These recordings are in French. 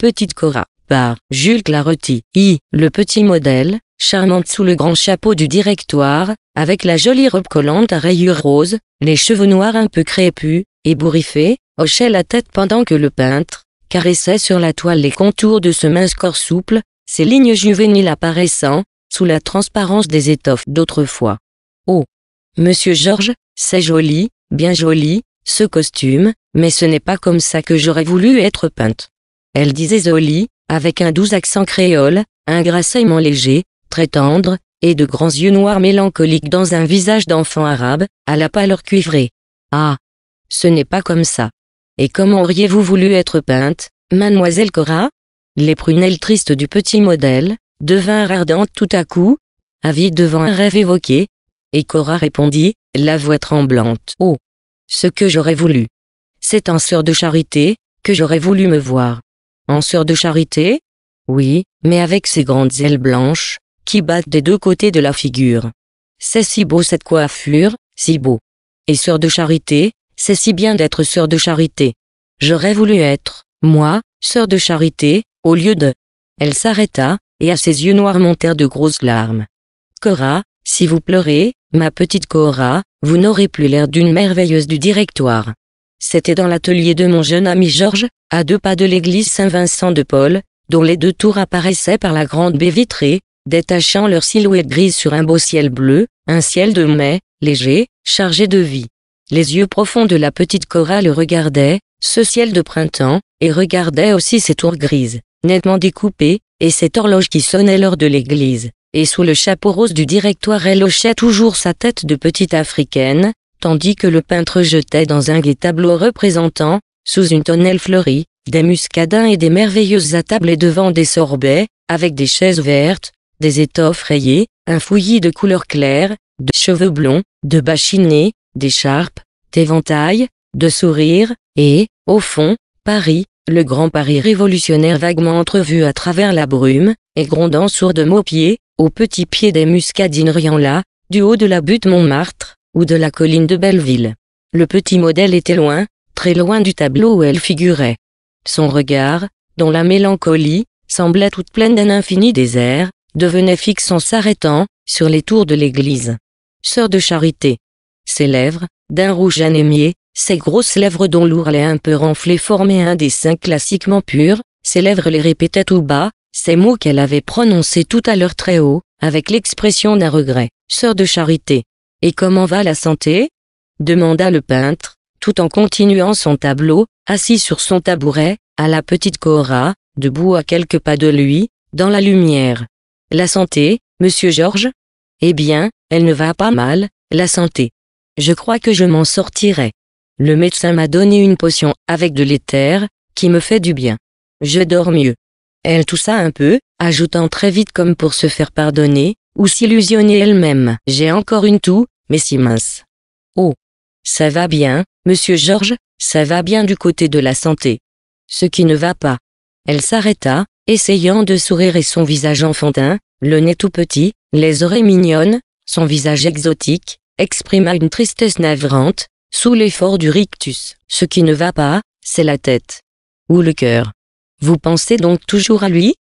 Petite Cora, par Jules Claretie, I. Le petit modèle, charmante sous le grand chapeau du directoire, avec la jolie robe collante à rayures roses, les cheveux noirs un peu crépus, ébouriffés, hochait la tête pendant que le peintre, caressait sur la toile les contours de ce mince corps souple, ses lignes juvéniles apparaissant, sous la transparence des étoffes d'autrefois. Oh. Monsieur Georges, c'est joli, bien joli, ce costume, mais ce n'est pas comme ça que j'aurais voulu être peinte. Elle disait Zoli, avec un doux accent créole, un grasseillement léger, très tendre, et de grands yeux noirs mélancoliques dans un visage d'enfant arabe, à la pâleur cuivrée. Ah Ce n'est pas comme ça. Et comment auriez-vous voulu être peinte, mademoiselle Cora Les prunelles tristes du petit modèle, devinrent ardentes tout à coup, avides devant un rêve évoqué, et Cora répondit, la voix tremblante. Oh Ce que j'aurais voulu. C'est en sœur de charité, que j'aurais voulu me voir en sœur de charité Oui, mais avec ses grandes ailes blanches, qui battent des deux côtés de la figure. C'est si beau cette coiffure, si beau. Et sœur de charité, c'est si bien d'être sœur de charité. J'aurais voulu être, moi, sœur de charité, au lieu de... Elle s'arrêta, et à ses yeux noirs montèrent de grosses larmes. Cora, si vous pleurez, ma petite Cora, vous n'aurez plus l'air d'une merveilleuse du directoire. C'était dans l'atelier de mon jeune ami Georges, à deux pas de l'église Saint-Vincent de Paul, dont les deux tours apparaissaient par la grande baie vitrée, détachant leur silhouette grise sur un beau ciel bleu, un ciel de mai, léger, chargé de vie. Les yeux profonds de la petite Cora le regardaient, ce ciel de printemps, et regardaient aussi ces tours grises, nettement découpées, et cette horloge qui sonnait lors de l'église. Et sous le chapeau rose du directoire elle hochait toujours sa tête de petite africaine, tandis que le peintre jetait dans un des tableau représentant, sous une tonnelle fleurie, des muscadins et des merveilleuses attables et devant des sorbets, avec des chaises vertes, des étoffes rayées, un fouillis de couleurs claires, de cheveux blonds, de bachinés, d'écharpes, d'éventails, de sourires, et, au fond, Paris, le grand Paris révolutionnaire vaguement entrevu à travers la brume, et grondant sourdement aux pieds, aux petits pieds des muscadines riant là, du haut de la butte Montmartre, ou de la colline de Belleville. Le petit modèle était loin, très loin du tableau où elle figurait. Son regard, dont la mélancolie, semblait toute pleine d'un infini désert, devenait fixe en s'arrêtant, sur les tours de l'église. Sœur de charité. Ses lèvres, d'un rouge anémier, ses grosses lèvres dont l'ourlet un peu renflé formaient un dessin classiquement pur, ses lèvres les répétaient tout bas, ces mots qu'elle avait prononcés tout à l'heure très haut, avec l'expression d'un regret. Sœur de charité. Et comment va la santé demanda le peintre, tout en continuant son tableau, assis sur son tabouret, à la petite Cora, debout à quelques pas de lui, dans la lumière. La santé, monsieur Georges Eh bien, elle ne va pas mal, la santé. Je crois que je m'en sortirai. Le médecin m'a donné une potion avec de l'éther, qui me fait du bien. Je dors mieux. Elle toussa un peu, ajoutant très vite comme pour se faire pardonner, ou s'illusionner elle-même. J'ai encore une toux, mais si mince. Oh, ça va bien, monsieur Georges, ça va bien du côté de la santé. Ce qui ne va pas. Elle s'arrêta, essayant de sourire et son visage enfantin, le nez tout petit, les oreilles mignonnes, son visage exotique, exprima une tristesse navrante, sous l'effort du rictus. Ce qui ne va pas, c'est la tête. Ou le cœur. Vous pensez donc toujours à lui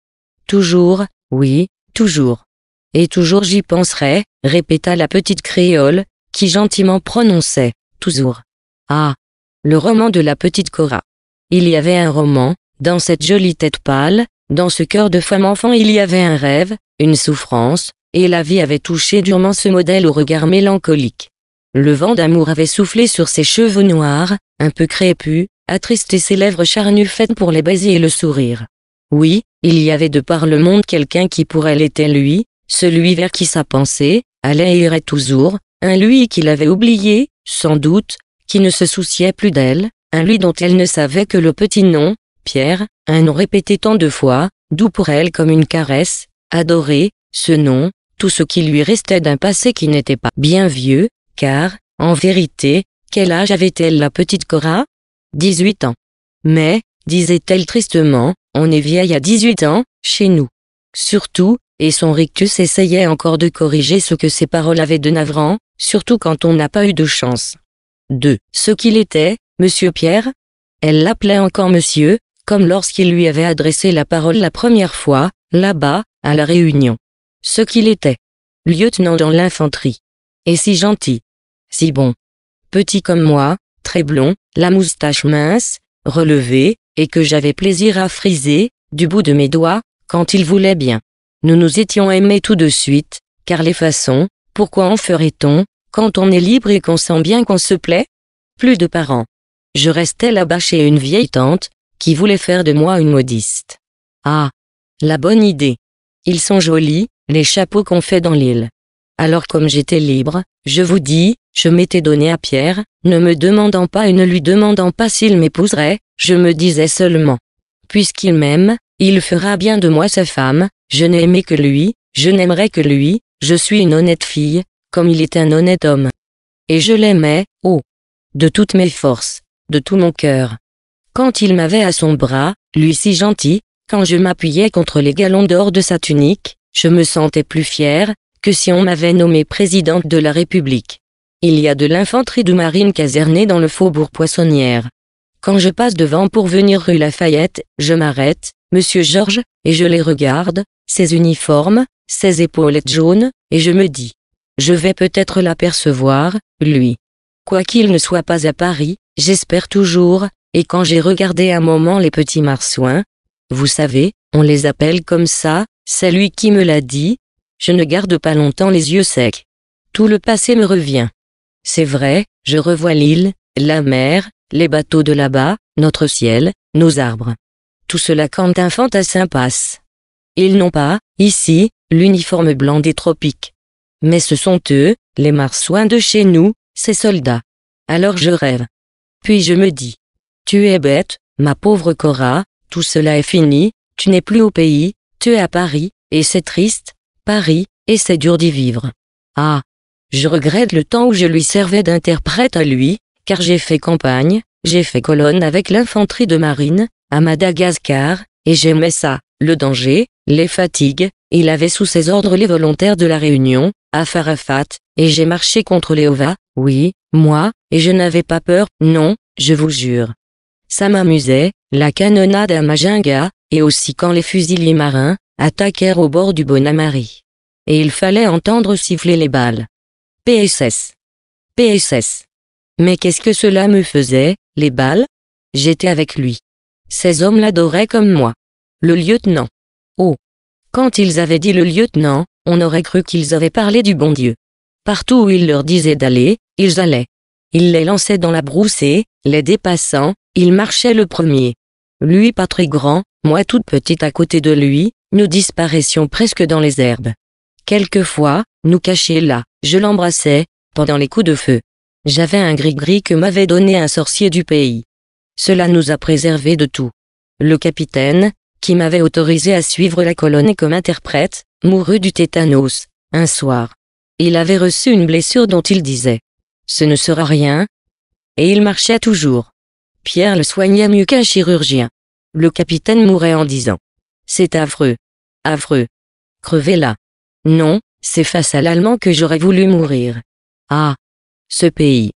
Toujours, oui, toujours. Et toujours j'y penserai, répéta la petite créole, qui gentiment prononçait toujours. Ah, le roman de la petite Cora. Il y avait un roman, dans cette jolie tête pâle, dans ce cœur de femme enfant il y avait un rêve, une souffrance, et la vie avait touché durement ce modèle au regard mélancolique. Le vent d'amour avait soufflé sur ses cheveux noirs, un peu crépus, attristé ses lèvres charnues faites pour les baisers et le sourire. Oui, il y avait de par le monde quelqu'un qui pour elle était lui, celui vers qui sa pensée, allait et irait toujours, un lui qu'il avait oublié, sans doute, qui ne se souciait plus d'elle, un lui dont elle ne savait que le petit nom, Pierre, un nom répété tant de fois, doux pour elle comme une caresse, adoré, ce nom, tout ce qui lui restait d'un passé qui n'était pas bien vieux, car, en vérité, quel âge avait-elle la petite Cora 18 ans. Mais, disait-elle tristement, on est vieille à 18 ans, chez nous. Surtout, et son rictus essayait encore de corriger ce que ses paroles avaient de navrant, surtout quand on n'a pas eu de chance. 2. Ce qu'il était, Monsieur Pierre Elle l'appelait encore Monsieur, comme lorsqu'il lui avait adressé la parole la première fois, là-bas, à la Réunion. Ce qu'il était. Lieutenant dans l'infanterie. Et si gentil. Si bon. Petit comme moi, très blond, la moustache mince, relevée, et que j'avais plaisir à friser, du bout de mes doigts, quand il voulait bien. Nous nous étions aimés tout de suite, car les façons, pourquoi en ferait-on, quand on est libre et qu'on sent bien qu'on se plaît Plus de parents. Je restais là-bas chez une vieille tante, qui voulait faire de moi une modiste. Ah, la bonne idée. Ils sont jolis, les chapeaux qu'on fait dans l'île. Alors comme j'étais libre, je vous dis, je m'étais donné à Pierre, ne me demandant pas et ne lui demandant pas s'il m'épouserait, je me disais seulement. Puisqu'il m'aime, il fera bien de moi sa femme, je n'aimais que lui, je n'aimerais que lui, je suis une honnête fille, comme il est un honnête homme. Et je l'aimais, oh De toutes mes forces, de tout mon cœur. Quand il m'avait à son bras, lui si gentil, quand je m'appuyais contre les galons d'or de sa tunique, je me sentais plus fière que si on m'avait nommée présidente de la République. Il y a de l'infanterie de marine casernée dans le faubourg Poissonnière. Quand je passe devant pour venir rue Lafayette, je m'arrête, Monsieur Georges, et je les regarde, ces uniformes, ses épaulettes jaunes, et je me dis, je vais peut-être l'apercevoir, lui. Quoi qu'il ne soit pas à Paris, j'espère toujours, et quand j'ai regardé un moment les petits marsouins, vous savez, on les appelle comme ça, c'est lui qui me l'a dit, je ne garde pas longtemps les yeux secs. Tout le passé me revient. C'est vrai, je revois l'île, la mer, les bateaux de là-bas, notre ciel, nos arbres. Tout cela quand un fantassin passe. Ils n'ont pas, ici, l'uniforme blanc des tropiques. Mais ce sont eux, les marsouins de chez nous, ces soldats. Alors je rêve. Puis je me dis, tu es bête, ma pauvre Cora, tout cela est fini, tu n'es plus au pays, tu es à Paris, et c'est triste, Paris, et c'est dur d'y vivre. Ah, je regrette le temps où je lui servais d'interprète à lui, car j'ai fait campagne, j'ai fait colonne avec l'infanterie de marine, à Madagascar, et j'aimais ça, le danger, les fatigues, il avait sous ses ordres les volontaires de la Réunion, à Farafat, et j'ai marché contre Léova, oui, moi, et je n'avais pas peur, non, je vous jure. Ça m'amusait, la canonnade à Majinga, et aussi quand les fusiliers marins, attaquèrent au bord du Bonamari. Et il fallait entendre siffler les balles. PSS. PSS. Mais qu'est-ce que cela me faisait, les balles J'étais avec lui. Ces hommes l'adoraient comme moi. Le lieutenant. Oh, quand ils avaient dit le lieutenant, on aurait cru qu'ils avaient parlé du bon Dieu. Partout où il leur disait d'aller, ils allaient. Il les lançait dans la brousse et, les dépassant, il marchait le premier. Lui pas très grand, moi toute petite à côté de lui, nous disparaissions presque dans les herbes. Quelquefois, nous cachés là, je l'embrassais, pendant les coups de feu. J'avais un gris-gris que m'avait donné un sorcier du pays. Cela nous a préservés de tout. Le capitaine, qui m'avait autorisé à suivre la colonne comme interprète, mourut du tétanos, un soir. Il avait reçu une blessure dont il disait « Ce ne sera rien ». Et il marchait toujours. Pierre le soignait mieux qu'un chirurgien. Le capitaine mourait en disant « C'est affreux. Affreux. Crevez là. Non, c'est face à l'Allemand que j'aurais voulu mourir. Ah Ce pays.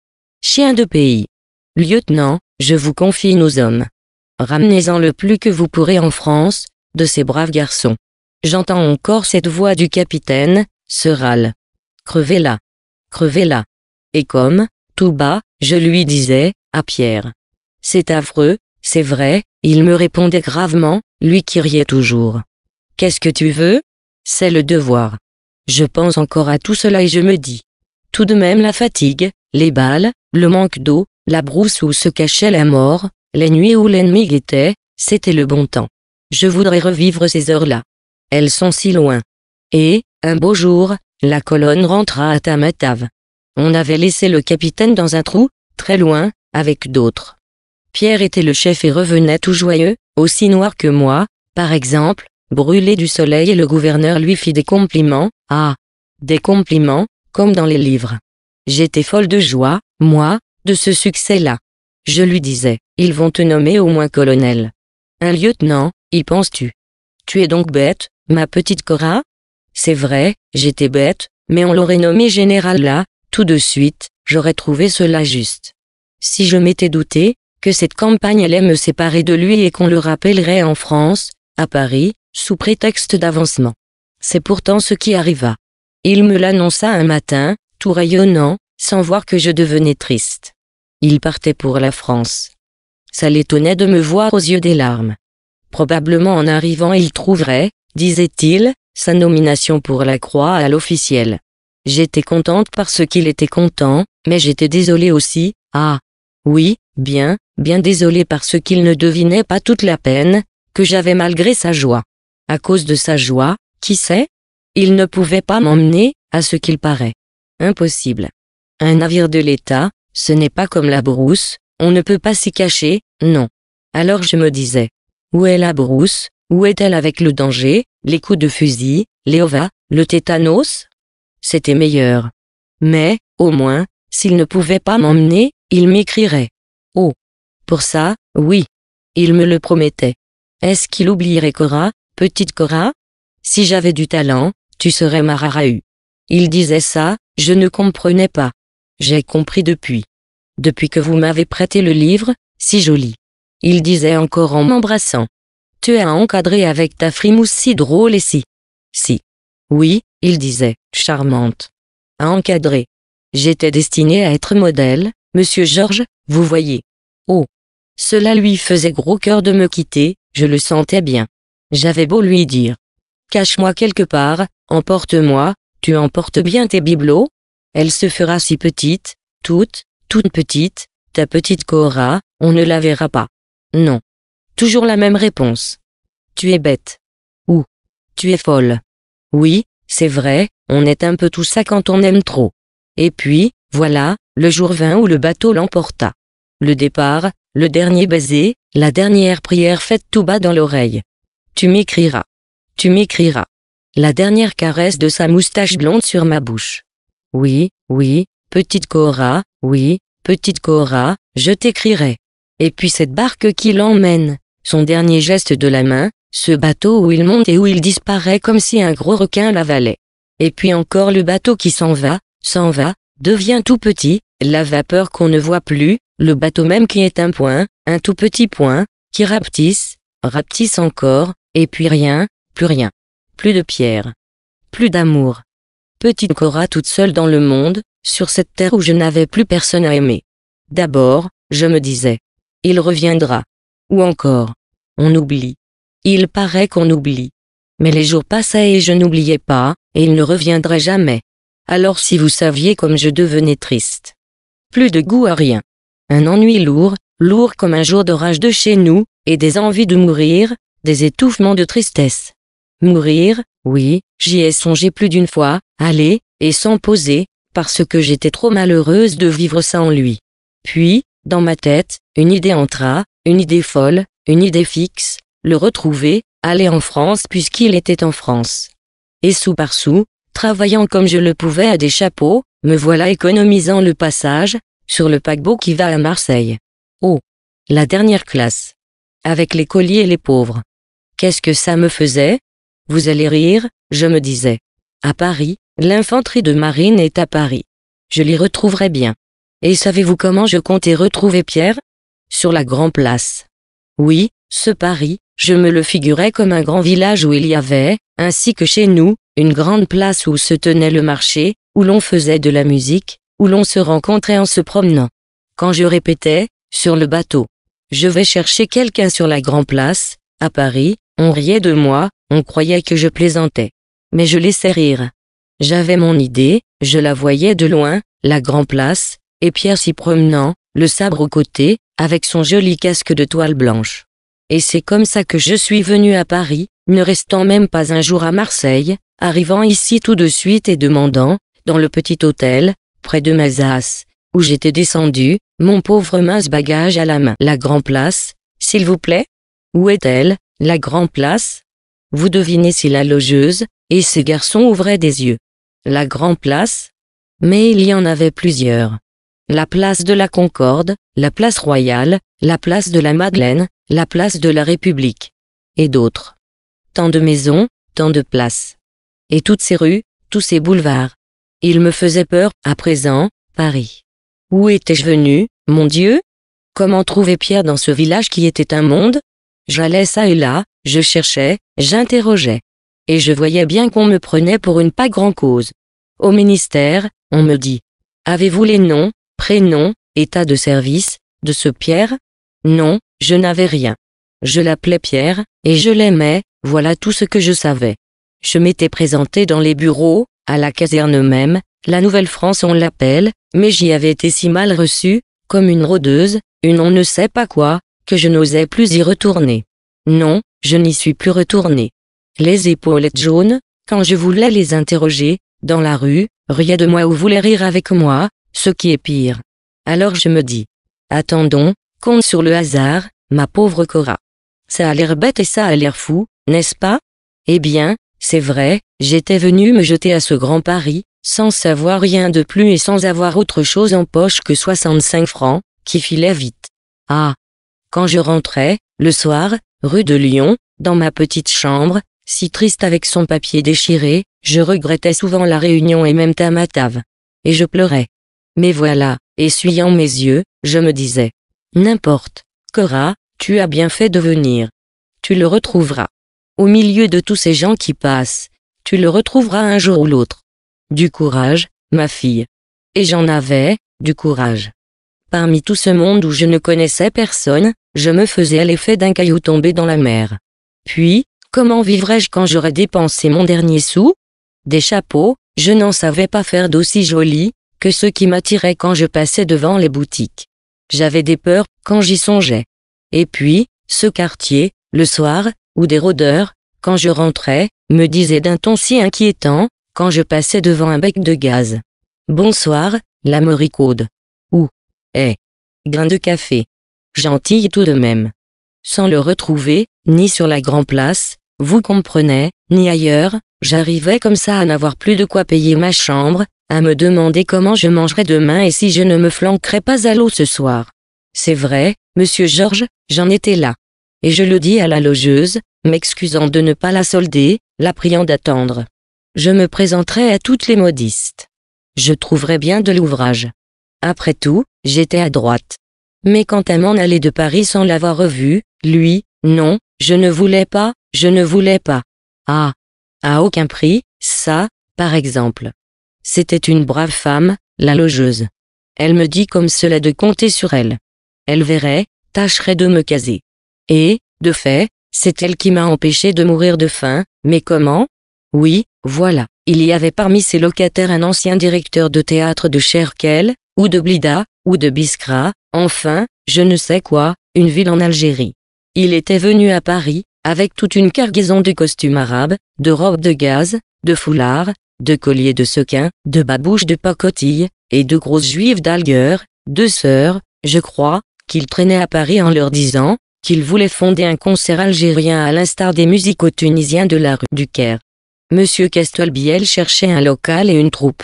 Chien de pays. Lieutenant, je vous confie nos hommes. Ramenez-en le plus que vous pourrez en France, de ces braves garçons. J'entends encore cette voix du capitaine, se râle. Crevez-la. Crevez-la. Et comme, tout bas, je lui disais, à Pierre. C'est affreux, c'est vrai, il me répondait gravement, lui qui riait toujours. Qu'est-ce que tu veux? C'est le devoir. Je pense encore à tout cela et je me dis. Tout de même la fatigue, les balles, le manque d'eau, la brousse où se cachait la mort, les nuits où l'ennemi guettait, c'était le bon temps. Je voudrais revivre ces heures-là. Elles sont si loin. Et, un beau jour, la colonne rentra à Tamatave. On avait laissé le capitaine dans un trou, très loin, avec d'autres. Pierre était le chef et revenait tout joyeux, aussi noir que moi, par exemple, brûlé du soleil et le gouverneur lui fit des compliments, ah, des compliments, comme dans les livres. J'étais folle de joie, moi, de ce succès-là. Je lui disais, ils vont te nommer au moins colonel. Un lieutenant, y penses-tu Tu es donc bête, ma petite Cora C'est vrai, j'étais bête, mais on l'aurait nommé général là, tout de suite, j'aurais trouvé cela juste. Si je m'étais douté, que cette campagne allait me séparer de lui et qu'on le rappellerait en France, à Paris, sous prétexte d'avancement. C'est pourtant ce qui arriva. Il me l'annonça un matin, tout rayonnant, sans voir que je devenais triste. Il partait pour la France. Ça l'étonnait de me voir aux yeux des larmes. Probablement en arrivant il trouverait, disait-il, sa nomination pour la croix à l'officiel. J'étais contente parce qu'il était content, mais j'étais désolée aussi, ah. Oui, bien, bien désolée parce qu'il ne devinait pas toute la peine, que j'avais malgré sa joie. À cause de sa joie, qui sait? Il ne pouvait pas m'emmener, à ce qu'il paraît. Impossible. Un navire de l'État, ce n'est pas comme la brousse, on ne peut pas s'y cacher, non. Alors je me disais, où est la brousse, où est-elle avec le danger, les coups de fusil, les le tétanos C'était meilleur. Mais, au moins, s'il ne pouvait pas m'emmener, il m'écrirait. Oh. Pour ça, oui. Il me le promettait. Est-ce qu'il oublierait Cora, petite Cora Si j'avais du talent, tu serais ma rarahu. Il disait ça, je ne comprenais pas. J'ai compris depuis. Depuis que vous m'avez prêté le livre, si joli. Il disait encore en m'embrassant. Tu as encadré avec ta frimousse si drôle et si. Si. Oui, il disait, charmante. À encadrer. J'étais destinée à être modèle, monsieur Georges, vous voyez. Oh. Cela lui faisait gros cœur de me quitter, je le sentais bien. J'avais beau lui dire. Cache-moi quelque part, emporte-moi, tu emportes bien tes bibelots, elle se fera si petite, toute, toute petite, ta petite Cora, on ne la verra pas. Non. Toujours la même réponse. Tu es bête. Ou. Tu es folle. Oui, c'est vrai, on est un peu tout ça quand on aime trop. Et puis, voilà, le jour vint où le bateau l'emporta. Le départ, le dernier baiser, la dernière prière faite tout bas dans l'oreille. Tu m'écriras. Tu m'écriras. La dernière caresse de sa moustache blonde sur ma bouche. Oui, oui, petite Cora, oui, petite Cora, je t'écrirai. Et puis cette barque qui l'emmène, son dernier geste de la main, ce bateau où il monte et où il disparaît comme si un gros requin l'avalait. Et puis encore le bateau qui s'en va, s'en va, devient tout petit, la vapeur qu'on ne voit plus, le bateau même qui est un point, un tout petit point, qui rapetisse, rapetisse encore, et puis rien, plus rien. Plus de pierre. Plus d'amour petite Cora toute seule dans le monde, sur cette terre où je n'avais plus personne à aimer. D'abord, je me disais, il reviendra. Ou encore, on oublie. Il paraît qu'on oublie. Mais les jours passaient et je n'oubliais pas, et il ne reviendrait jamais. Alors si vous saviez comme je devenais triste. Plus de goût à rien. Un ennui lourd, lourd comme un jour d'orage de chez nous, et des envies de mourir, des étouffements de tristesse. Mourir, oui, j'y ai songé plus d'une fois, aller, et sans poser, parce que j'étais trop malheureuse de vivre sans lui. Puis, dans ma tête, une idée entra, une idée folle, une idée fixe, le retrouver, aller en France puisqu'il était en France. Et sous par sous, travaillant comme je le pouvais à des chapeaux, me voilà économisant le passage, sur le paquebot qui va à Marseille. Oh. La dernière classe. Avec les colliers et les pauvres. Qu'est-ce que ça me faisait, vous allez rire, je me disais. À Paris, l'infanterie de marine est à Paris. Je l'y retrouverai bien. Et savez-vous comment je comptais retrouver Pierre Sur la Grand Place. Oui, ce Paris, je me le figurais comme un grand village où il y avait, ainsi que chez nous, une grande place où se tenait le marché, où l'on faisait de la musique, où l'on se rencontrait en se promenant. Quand je répétais, sur le bateau, je vais chercher quelqu'un sur la Grand Place, à Paris, on riait de moi, on croyait que je plaisantais. Mais je laissais rire. J'avais mon idée, je la voyais de loin, la grand place, et Pierre s'y promenant, le sabre au côté, avec son joli casque de toile blanche. Et c'est comme ça que je suis venu à Paris, ne restant même pas un jour à Marseille, arrivant ici tout de suite et demandant, dans le petit hôtel, près de Mazas, où j'étais descendu, mon pauvre mince bagage à la main. La grand place, s'il vous plaît Où est-elle, la grand place vous devinez si la logeuse et ses garçons ouvraient des yeux. La grande place Mais il y en avait plusieurs. La place de la Concorde, la place royale, la place de la Madeleine, la place de la République. Et d'autres. Tant de maisons, tant de places. Et toutes ces rues, tous ces boulevards. Il me faisait peur, à présent, Paris. Où étais-je venu, mon Dieu Comment trouver Pierre dans ce village qui était un monde, J'allais ça et là, je cherchais, j'interrogeais. Et je voyais bien qu'on me prenait pour une pas grand cause. Au ministère, on me dit Avez-vous les noms, prénoms, état de service, de ce Pierre Non, je n'avais rien. Je l'appelais Pierre, et je l'aimais, voilà tout ce que je savais. Je m'étais présenté dans les bureaux, à la caserne même, la Nouvelle-France on l'appelle, mais j'y avais été si mal reçu, comme une rôdeuse, une on ne sait pas quoi, que je n'osais plus y retourner. Non, je n'y suis plus retourné. Les épaulettes jaunes, quand je voulais les interroger, dans la rue, riaient de moi ou voulaient rire avec moi, ce qui est pire. Alors je me dis, attendons, compte sur le hasard, ma pauvre Cora. Ça a l'air bête et ça a l'air fou, n'est-ce pas Eh bien, c'est vrai, j'étais venu me jeter à ce grand pari, sans savoir rien de plus et sans avoir autre chose en poche que 65 francs, qui filaient vite. Ah, quand je rentrais, le soir, rue de Lyon, dans ma petite chambre, si triste avec son papier déchiré, je regrettais souvent la réunion et même ta matave, Et je pleurais. Mais voilà, essuyant mes yeux, je me disais. N'importe. Cora, tu as bien fait de venir. Tu le retrouveras. Au milieu de tous ces gens qui passent, tu le retrouveras un jour ou l'autre. Du courage, ma fille. Et j'en avais, du courage. Parmi tout ce monde où je ne connaissais personne, je me faisais à l'effet d'un caillou tombé dans la mer. Puis, comment vivrais-je quand j'aurais dépensé mon dernier sou Des chapeaux, je n'en savais pas faire d'aussi jolis, que ceux qui m'attiraient quand je passais devant les boutiques. J'avais des peurs quand j'y songeais. Et puis, ce quartier, le soir, où des rôdeurs, quand je rentrais, me disaient d'un ton si inquiétant, quand je passais devant un bec de gaz. Bonsoir, la moricaude. Eh Grain de café. Gentille tout de même. Sans le retrouver, ni sur la Grand Place, vous comprenez, ni ailleurs, j'arrivais comme ça à n'avoir plus de quoi payer ma chambre, à me demander comment je mangerais demain et si je ne me flanquerais pas à l'eau ce soir. C'est vrai, monsieur Georges, j'en étais là. Et je le dis à la logeuse, m'excusant de ne pas la solder, la priant d'attendre. Je me présenterai à toutes les modistes. Je trouverai bien de l'ouvrage. Après tout, j'étais à droite. Mais quant à m'en aller de Paris sans l'avoir revu, lui, non, je ne voulais pas, je ne voulais pas. Ah. À aucun prix, ça, par exemple. C'était une brave femme, la logeuse. Elle me dit comme cela de compter sur elle. Elle verrait, tâcherait de me caser. Et, de fait, c'est elle qui m'a empêché de mourir de faim, mais comment Oui, voilà, il y avait parmi ses locataires un ancien directeur de théâtre de Cherquel, ou de Blida, ou de Biskra, enfin, je ne sais quoi, une ville en Algérie. Il était venu à Paris, avec toute une cargaison de costumes arabes, de robes de gaz, de foulards, de colliers de sequins, de babouches de pacotilles, et de grosses juives d'Alger, deux sœurs, je crois, qu'il traînait à Paris en leur disant qu'il voulait fonder un concert algérien à l'instar des musicaux tunisiens de la rue du Caire. Monsieur Castelbiel cherchait un local et une troupe.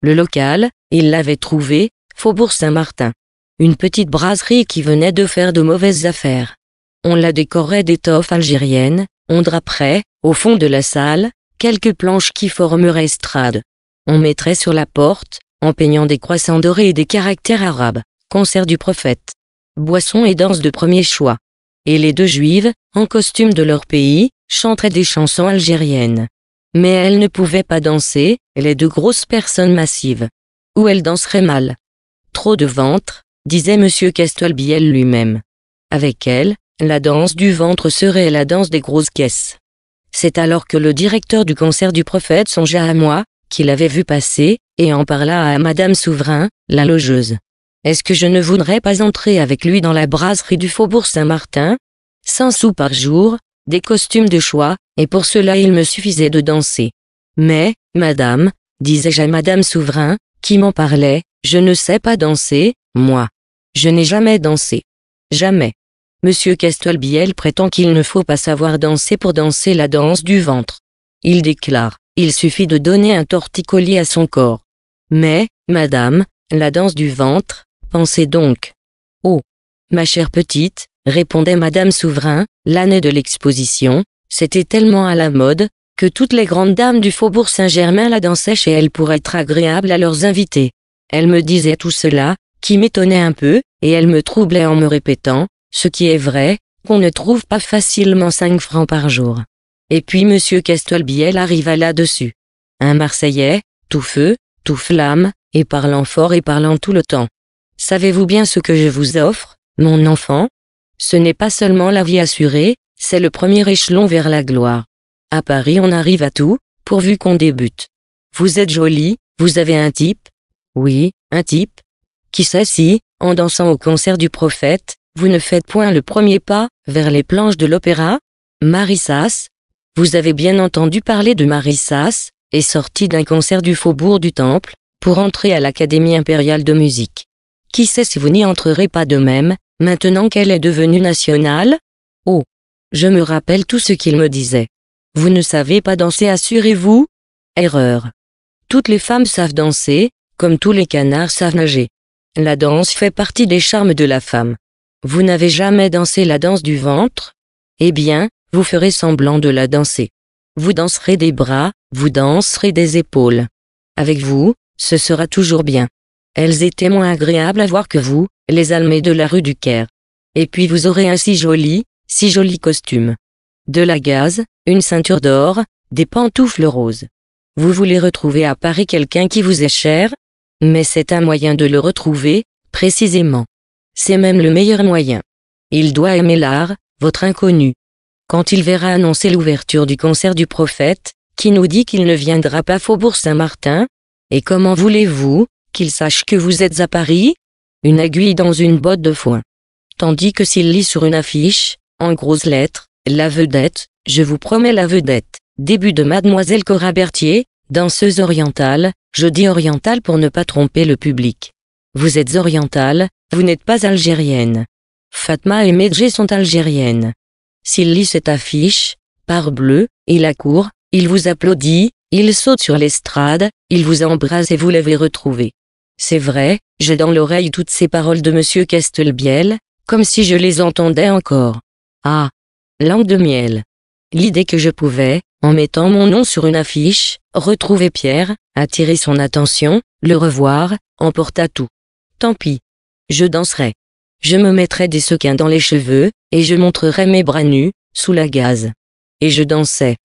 Le local, il l'avait trouvé, faubourg Saint-Martin. Une petite brasserie qui venait de faire de mauvaises affaires. On la décorait d'étoffes algériennes, on draperait, au fond de la salle, quelques planches qui formeraient estrade. On mettrait sur la porte, en peignant des croissants dorés et des caractères arabes, concert du prophète. Boissons et danse de premier choix. Et les deux juives, en costume de leur pays, chanteraient des chansons algériennes. Mais elles ne pouvaient pas danser, les deux grosses personnes massives elle danserait mal. Trop de ventre, disait M. Castelbiel lui-même. Avec elle, la danse du ventre serait la danse des grosses caisses. C'est alors que le directeur du concert du prophète songea à moi, qu'il avait vu passer, et en parla à Madame Souverain, la logeuse. Est-ce que je ne voudrais pas entrer avec lui dans la brasserie du faubourg Saint-Martin? Cent sous par jour, des costumes de choix, et pour cela il me suffisait de danser. Mais, madame, disais-je à madame Souverain, qui m'en parlait, je ne sais pas danser, moi. Je n'ai jamais dansé. Jamais. Monsieur Castelbiel prétend qu'il ne faut pas savoir danser pour danser la danse du ventre. Il déclare, il suffit de donner un torticolis à son corps. Mais, madame, la danse du ventre, pensez donc. Oh. Ma chère petite, répondait madame Souverain, l'année de l'exposition, c'était tellement à la mode, que toutes les grandes dames du faubourg Saint-Germain la dansaient chez elles pour être agréables à leurs invités. Elle me disait tout cela, qui m'étonnait un peu, et elle me troublait en me répétant, ce qui est vrai, qu'on ne trouve pas facilement cinq francs par jour. Et puis monsieur Castelbiel arriva là-dessus. Un Marseillais, tout feu, tout flamme, et parlant fort et parlant tout le temps. Savez-vous bien ce que je vous offre, mon enfant? Ce n'est pas seulement la vie assurée, c'est le premier échelon vers la gloire. À Paris on arrive à tout, pourvu qu'on débute. Vous êtes jolie, vous avez un type Oui, un type. Qui si, en dansant au concert du prophète, vous ne faites point le premier pas, vers les planches de l'opéra Marissas. Vous avez bien entendu parler de Marie Sass, est sortie d'un concert du faubourg du Temple, pour entrer à l'Académie impériale de musique. Qui sait si vous n'y entrerez pas de même, maintenant qu'elle est devenue nationale Oh Je me rappelle tout ce qu'il me disait. Vous ne savez pas danser, assurez-vous Erreur. Toutes les femmes savent danser, comme tous les canards savent nager. La danse fait partie des charmes de la femme. Vous n'avez jamais dansé la danse du ventre Eh bien, vous ferez semblant de la danser. Vous danserez des bras, vous danserez des épaules. Avec vous, ce sera toujours bien. Elles étaient moins agréables à voir que vous, les Almées de la rue du Caire. Et puis vous aurez un si joli, si joli costume de la gaze, une ceinture d'or, des pantoufles roses. Vous voulez retrouver à Paris quelqu'un qui vous est cher Mais c'est un moyen de le retrouver, précisément. C'est même le meilleur moyen. Il doit aimer l'art, votre inconnu. Quand il verra annoncer l'ouverture du concert du prophète, qui nous dit qu'il ne viendra pas Faubourg Saint-Martin, et comment voulez-vous qu'il sache que vous êtes à Paris Une aiguille dans une botte de foin. Tandis que s'il lit sur une affiche, en grosses lettres, la vedette, je vous promets la vedette. Début de Mademoiselle Cora Berthier, danseuse orientale, je dis orientale pour ne pas tromper le public. Vous êtes orientale, vous n'êtes pas algérienne. Fatma et Medjé sont algériennes. S'il lit cette affiche, parbleu, il accourt, il vous applaudit, il saute sur l'estrade, il vous embrasse et vous l'avez retrouvé. C'est vrai, j'ai dans l'oreille toutes ces paroles de monsieur Castelbiel, comme si je les entendais encore. Ah, langue de miel. L'idée que je pouvais, en mettant mon nom sur une affiche, retrouver Pierre, attirer son attention, le revoir, emporta tout. Tant pis. Je danserai. Je me mettrai des sequins dans les cheveux, et je montrerai mes bras nus, sous la gaze. Et je dansais.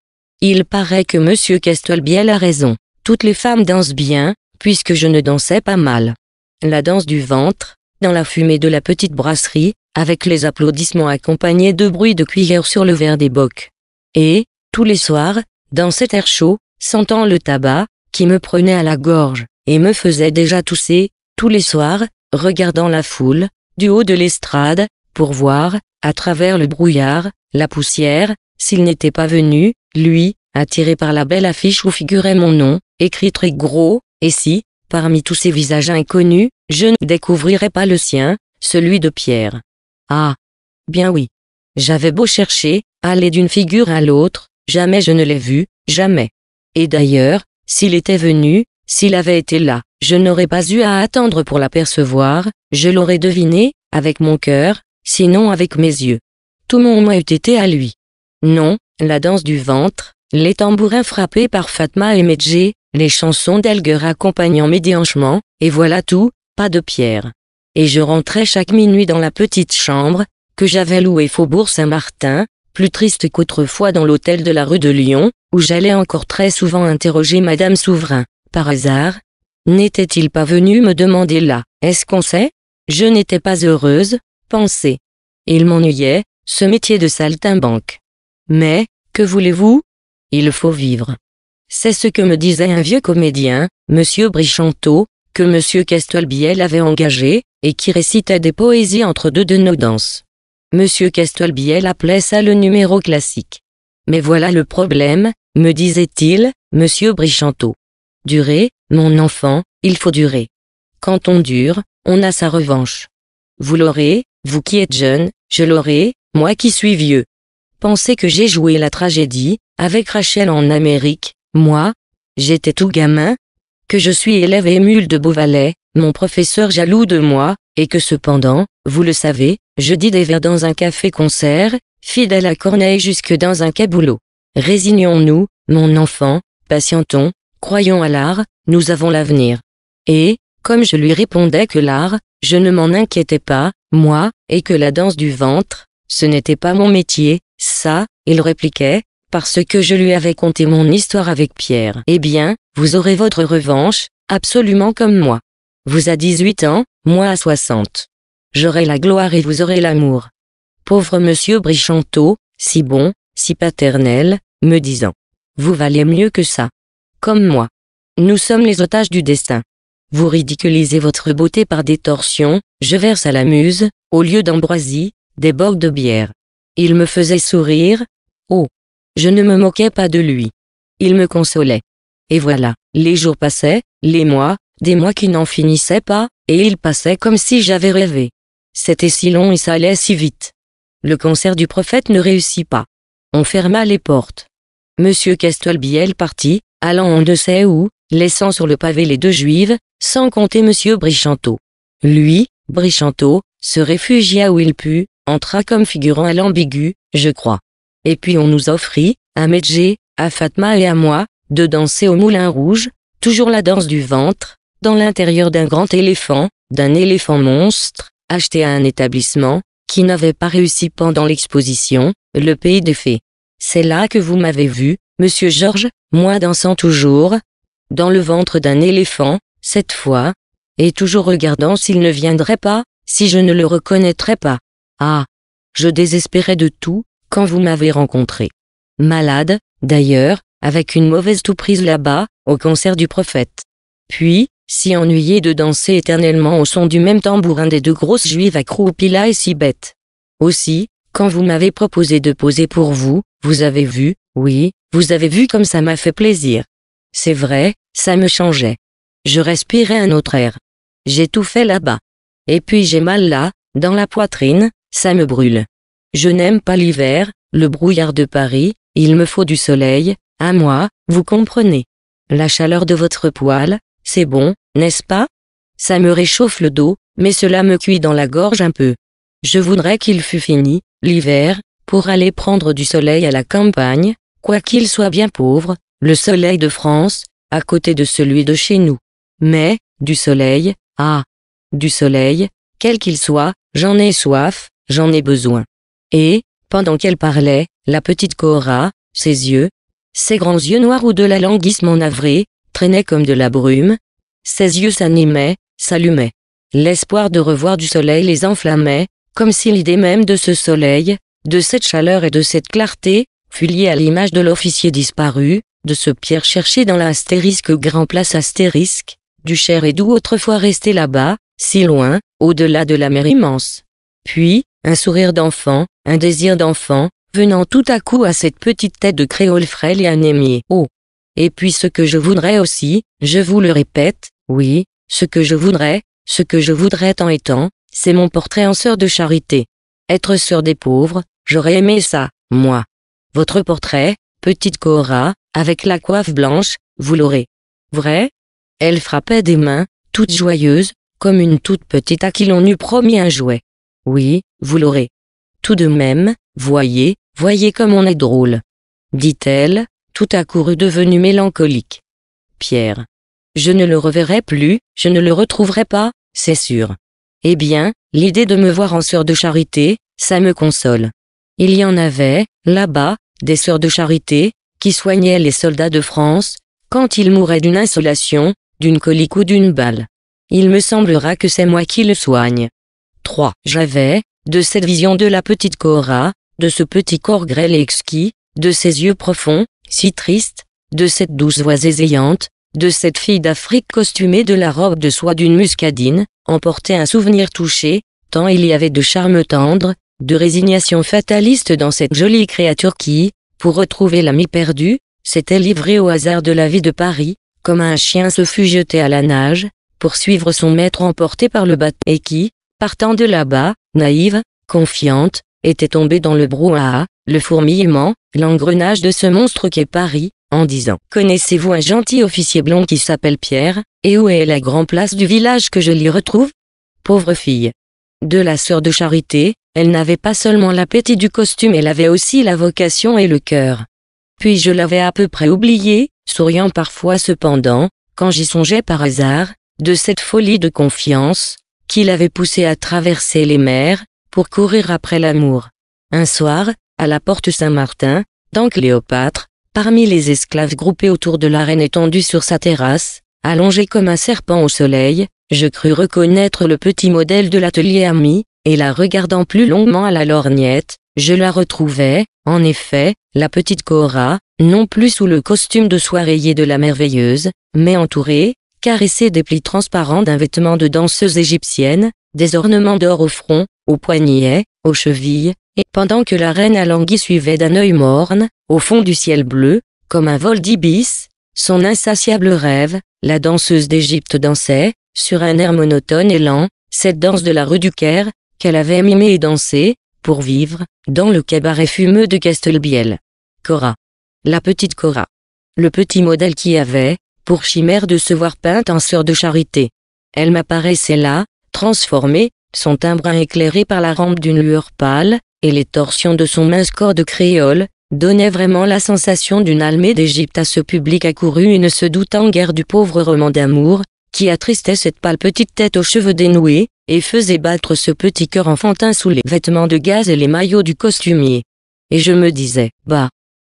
Il paraît que monsieur Castelbiel a raison. Toutes les femmes dansent bien, puisque je ne dansais pas mal. La danse du ventre, dans la fumée de la petite brasserie, avec les applaudissements accompagnés de bruits de cuillères sur le verre des bocs. Et, tous les soirs, dans cet air chaud, sentant le tabac, qui me prenait à la gorge, et me faisait déjà tousser, tous les soirs, regardant la foule, du haut de l'estrade, pour voir, à travers le brouillard, la poussière, s'il n'était pas venu, lui, attiré par la belle affiche où figurait mon nom, écrit très gros, et si, Parmi tous ces visages inconnus, je ne découvrirai pas le sien, celui de Pierre. Ah Bien oui. J'avais beau chercher, aller d'une figure à l'autre, jamais je ne l'ai vu, jamais. Et d'ailleurs, s'il était venu, s'il avait été là, je n'aurais pas eu à attendre pour l'apercevoir, je l'aurais deviné, avec mon cœur, sinon avec mes yeux. Tout mon moi eût été à lui. Non, la danse du ventre, les tambourins frappés par Fatma et Medjé, les chansons d'Elger accompagnant mes déhanchements, et voilà tout, pas de pierre. Et je rentrais chaque minuit dans la petite chambre, que j'avais louée Faubourg Saint-Martin, plus triste qu'autrefois dans l'hôtel de la rue de Lyon, où j'allais encore très souvent interroger Madame Souverain. Par hasard, n'était-il pas venu me demander là, est-ce qu'on sait Je n'étais pas heureuse, pensez. Il m'ennuyait, ce métier de saltimbanque. Mais, que voulez-vous Il faut vivre. C'est ce que me disait un vieux comédien, Monsieur Brichanteau, que Monsieur Castelbiel avait engagé, et qui récitait des poésies entre deux de nos danses. Monsieur Castelbiel appelait ça le numéro classique. Mais voilà le problème, me disait-il, Monsieur Brichanteau. Durer, mon enfant, il faut durer. Quand on dure, on a sa revanche. Vous l'aurez, vous qui êtes jeune, je l'aurai, moi qui suis vieux. Pensez que j'ai joué la tragédie, avec Rachel en Amérique, moi, j'étais tout gamin, que je suis élève émule de Beauvalet, mon professeur jaloux de moi, et que cependant, vous le savez, je dis des vers dans un café-concert, fidèle à Corneille jusque dans un caboulot. Résignons-nous, mon enfant, patientons, croyons à l'art, nous avons l'avenir. Et, comme je lui répondais que l'art, je ne m'en inquiétais pas, moi, et que la danse du ventre, ce n'était pas mon métier, ça, il répliquait, parce que je lui avais conté mon histoire avec Pierre. Eh bien, vous aurez votre revanche, absolument comme moi. Vous à 18 ans, moi à 60. J'aurai la gloire et vous aurez l'amour. Pauvre monsieur Brichanteau, si bon, si paternel, me disant. Vous valez mieux que ça. Comme moi. Nous sommes les otages du destin. Vous ridiculisez votre beauté par des torsions, je verse à la muse, au lieu d'ambroisie, des bocs de bière. Il me faisait sourire. Oh, je ne me moquais pas de lui. Il me consolait. Et voilà, les jours passaient, les mois, des mois qui n'en finissaient pas, et il passait comme si j'avais rêvé. C'était si long et ça allait si vite. Le concert du prophète ne réussit pas. On ferma les portes. Monsieur Castelbiel partit, allant on ne sait où, laissant sur le pavé les deux juives, sans compter monsieur Brichanteau. Lui, Brichanteau, se réfugia où il put, entra comme figurant à l'ambigu, je crois et puis on nous offrit, à Medjé, à Fatma et à moi, de danser au Moulin Rouge, toujours la danse du ventre, dans l'intérieur d'un grand éléphant, d'un éléphant monstre, acheté à un établissement, qui n'avait pas réussi pendant l'exposition, le pays des fées. C'est là que vous m'avez vu, monsieur Georges, moi dansant toujours, dans le ventre d'un éléphant, cette fois, et toujours regardant s'il ne viendrait pas, si je ne le reconnaîtrais pas. Ah! Je désespérais de tout, quand vous m'avez rencontré. Malade, d'ailleurs, avec une mauvaise tout prise là-bas, au concert du prophète. Puis, si ennuyé de danser éternellement au son du même tambourin des deux grosses juives accroupies là et si bête. Aussi, quand vous m'avez proposé de poser pour vous, vous avez vu, oui, vous avez vu comme ça m'a fait plaisir. C'est vrai, ça me changeait. Je respirais un autre air. J'ai tout fait là-bas. Et puis j'ai mal là, dans la poitrine, ça me brûle. Je n'aime pas l'hiver, le brouillard de Paris, il me faut du soleil, à moi, vous comprenez. La chaleur de votre poêle, c'est bon, n'est-ce pas Ça me réchauffe le dos, mais cela me cuit dans la gorge un peu. Je voudrais qu'il fût fini, l'hiver, pour aller prendre du soleil à la campagne, quoi qu'il soit bien pauvre, le soleil de France, à côté de celui de chez nous. Mais, du soleil, ah, du soleil, quel qu'il soit, j'en ai soif, j'en ai besoin et, pendant qu'elle parlait, la petite Cora, ses yeux, ses grands yeux noirs ou de la languissement navrée, traînaient comme de la brume, ses yeux s'animaient, s'allumaient. L'espoir de revoir du soleil les enflammait, comme si l'idée même de ce soleil, de cette chaleur et de cette clarté, fut liée à l'image de l'officier disparu, de ce Pierre cherché dans l'astérisque grand place astérisque, du cher et doux autrefois resté là-bas, si loin, au-delà de la mer immense. Puis, un sourire d'enfant, un désir d'enfant, venant tout à coup à cette petite tête de créole frêle et aimier Oh. Et puis ce que je voudrais aussi, je vous le répète, oui, ce que je voudrais, ce que je voudrais tant étant, c'est mon portrait en sœur de charité. Être sœur des pauvres, j'aurais aimé ça, moi. Votre portrait, petite Cora, avec la coiffe blanche, vous l'aurez. Vrai? Elle frappait des mains, toute joyeuse, comme une toute petite à qui l'on eût promis un jouet. Oui, vous l'aurez. Tout de même, voyez, voyez comme on est drôle. Dit-elle, tout à coup redevenue mélancolique. Pierre. Je ne le reverrai plus, je ne le retrouverai pas, c'est sûr. Eh bien, l'idée de me voir en sœur de charité, ça me console. Il y en avait, là-bas, des sœurs de charité, qui soignaient les soldats de France, quand ils mouraient d'une insolation, d'une colique ou d'une balle. Il me semblera que c'est moi qui le soigne. 3. J'avais, de cette vision de la petite Cora, de ce petit corps grêle et exquis, de ses yeux profonds, si tristes, de cette douce voix zézayante, de cette fille d'Afrique costumée de la robe de soie d'une muscadine, emportait un souvenir touché, tant il y avait de charme tendre, de résignation fataliste dans cette jolie créature qui, pour retrouver l'ami perdu, s'était livrée au hasard de la vie de Paris, comme un chien se fut jeté à la nage, pour suivre son maître emporté par le bateau et qui, Partant de là-bas, naïve, confiante, était tombée dans le brouhaha, le fourmillement, l'engrenage de ce monstre qu'est Paris, en disant « Connaissez-vous un gentil officier blond qui s'appelle Pierre, et où est la grand place du village que je l'y retrouve ?» Pauvre fille. De la sœur de charité, elle n'avait pas seulement l'appétit du costume, elle avait aussi la vocation et le cœur. Puis je l'avais à peu près oublié, souriant parfois cependant, quand j'y songeais par hasard, de cette folie de confiance, qui l'avait poussé à traverser les mers, pour courir après l'amour. Un soir, à la porte Saint-Martin, dans Cléopâtre, parmi les esclaves groupés autour de la reine étendue sur sa terrasse, allongée comme un serpent au soleil, je crus reconnaître le petit modèle de l'atelier ami, et la regardant plus longuement à la lorgnette, je la retrouvai, en effet, la petite Cora, non plus sous le costume de soirée de la merveilleuse, mais entourée, caressé des plis transparents d'un vêtement de danseuse égyptienne, des ornements d'or au front, aux poignets, aux chevilles, et pendant que la reine Alangui suivait d'un œil morne, au fond du ciel bleu, comme un vol d'ibis, son insatiable rêve, la danseuse d'Égypte dansait, sur un air monotone et lent, cette danse de la rue du Caire, qu'elle avait mimée et dansée, pour vivre, dans le cabaret fumeux de Castelbiel. Cora. La petite Cora. Le petit modèle qui avait, pour Chimère de se voir peinte en sœur de charité. Elle m'apparaissait là, transformée, son timbre éclairé par la rampe d'une lueur pâle, et les torsions de son mince corps de créole, donnaient vraiment la sensation d'une almée d'Égypte à ce public accouru et ne se doutant guère du pauvre roman d'amour, qui attristait cette pâle petite tête aux cheveux dénoués, et faisait battre ce petit cœur enfantin sous les vêtements de gaz et les maillots du costumier. Et je me disais, bah,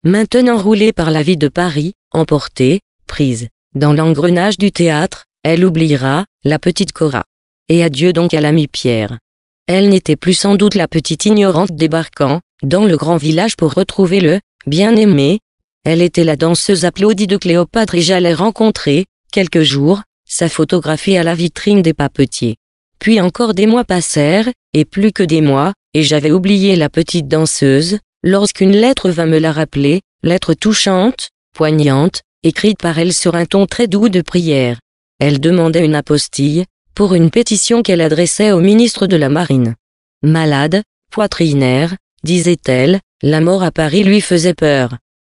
maintenant roulée par la vie de Paris, emportée, prise, dans l'engrenage du théâtre, elle oubliera, la petite Cora. Et adieu donc à l'ami Pierre. Elle n'était plus sans doute la petite ignorante débarquant, dans le grand village pour retrouver le, bien-aimé. Elle était la danseuse applaudie de Cléopâtre et j'allais rencontrer, quelques jours, sa photographie à la vitrine des papetiers. Puis encore des mois passèrent, et plus que des mois, et j'avais oublié la petite danseuse, lorsqu'une lettre vint me la rappeler, lettre touchante, poignante, écrite par elle sur un ton très doux de prière. Elle demandait une apostille, pour une pétition qu'elle adressait au ministre de la Marine. Malade, poitrinaire, disait-elle, la mort à Paris lui faisait peur.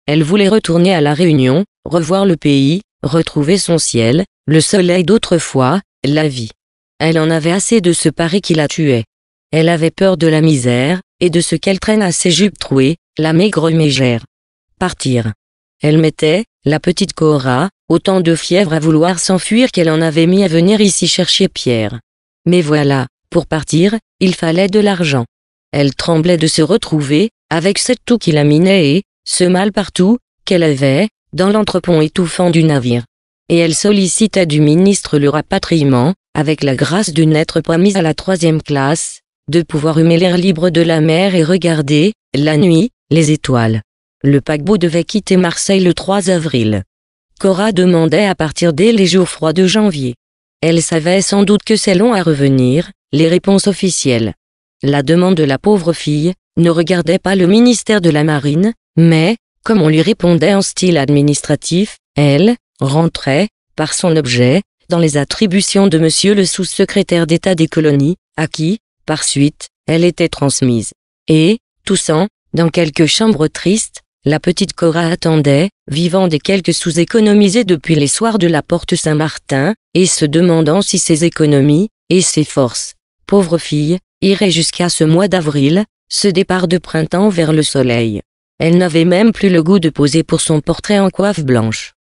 Elle voulait retourner à la Réunion, revoir le pays, retrouver son ciel, le soleil d'autrefois, la vie. Elle en avait assez de ce Paris qui la tuait. Elle avait peur de la misère, et de ce qu'elle traîne à ses jupes trouées, la maigre mégère. Partir. Elle mettait, la petite Cora, autant de fièvre à vouloir s'enfuir qu'elle en avait mis à venir ici chercher Pierre. Mais voilà, pour partir, il fallait de l'argent. Elle tremblait de se retrouver, avec cette toux qui la minait et, ce mal partout, qu'elle avait, dans l'entrepont étouffant du navire. Et elle sollicita du ministre le rapatriement, avec la grâce d'une être pas mise à la troisième classe, de pouvoir humer l'air libre de la mer et regarder, la nuit, les étoiles. Le paquebot devait quitter Marseille le 3 avril. Cora demandait à partir dès les jours froids de janvier. Elle savait sans doute que c'est long à revenir, les réponses officielles. La demande de la pauvre fille ne regardait pas le ministère de la Marine, mais, comme on lui répondait en style administratif, elle rentrait, par son objet, dans les attributions de monsieur le sous-secrétaire d'État des colonies, à qui, par suite, elle était transmise. Et, toussant, dans quelques chambres tristes, la petite Cora attendait, vivant des quelques sous économisés depuis les soirs de la porte Saint-Martin, et se demandant si ses économies, et ses forces, pauvre fille, iraient jusqu'à ce mois d'avril, ce départ de printemps vers le soleil. Elle n'avait même plus le goût de poser pour son portrait en coiffe blanche.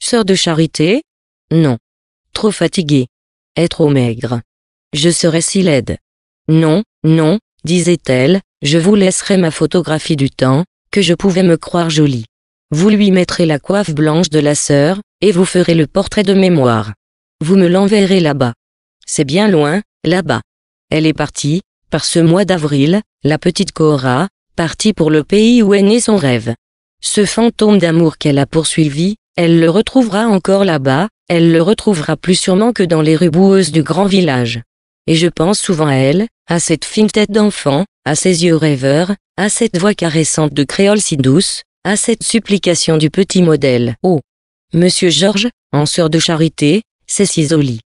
Sœur de charité Non. Trop fatiguée. Et trop maigre. Je serais si laide. Non, non, disait-elle, je vous laisserai ma photographie du temps, que je pouvais me croire jolie. Vous lui mettrez la coiffe blanche de la sœur, et vous ferez le portrait de mémoire. Vous me l'enverrez là-bas. C'est bien loin, là-bas. Elle est partie, par ce mois d'avril, la petite Cora, partie pour le pays où est né son rêve. Ce fantôme d'amour qu'elle a poursuivi, elle le retrouvera encore là-bas, elle le retrouvera plus sûrement que dans les rues boueuses du grand village. Et je pense souvent à elle, à cette fine tête d'enfant, à ses yeux rêveurs, à cette voix caressante de créole si douce, à cette supplication du petit modèle. Oh Monsieur Georges, en sœur de charité, c'est si joli.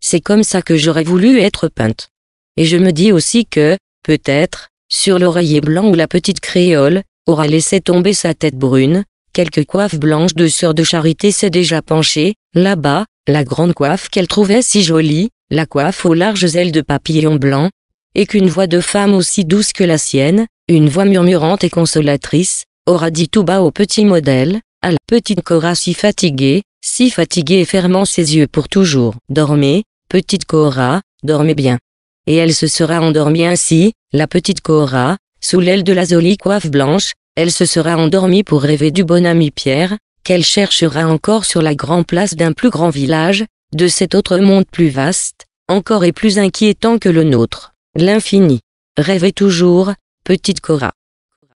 C'est comme ça que j'aurais voulu être peinte. Et je me dis aussi que, peut-être, sur l'oreiller blanc où la petite créole aura laissé tomber sa tête brune, quelques coiffes blanches de sœur de charité s'est déjà penchée, là-bas, la grande coiffe qu'elle trouvait si jolie, la coiffe aux larges ailes de papillon blanc, et qu'une voix de femme aussi douce que la sienne, une voix murmurante et consolatrice, aura dit tout bas au petit modèle, à la petite Cora si fatiguée, si fatiguée et fermant ses yeux pour toujours. Dormez, petite Cora, dormez bien. Et elle se sera endormie ainsi, la petite Cora, sous l'aile de la jolie coiffe blanche, elle se sera endormie pour rêver du bon ami Pierre, qu'elle cherchera encore sur la grande place d'un plus grand village, de cet autre monde plus vaste, encore et plus inquiétant que le nôtre. L'infini. Rêvez toujours, petite Cora.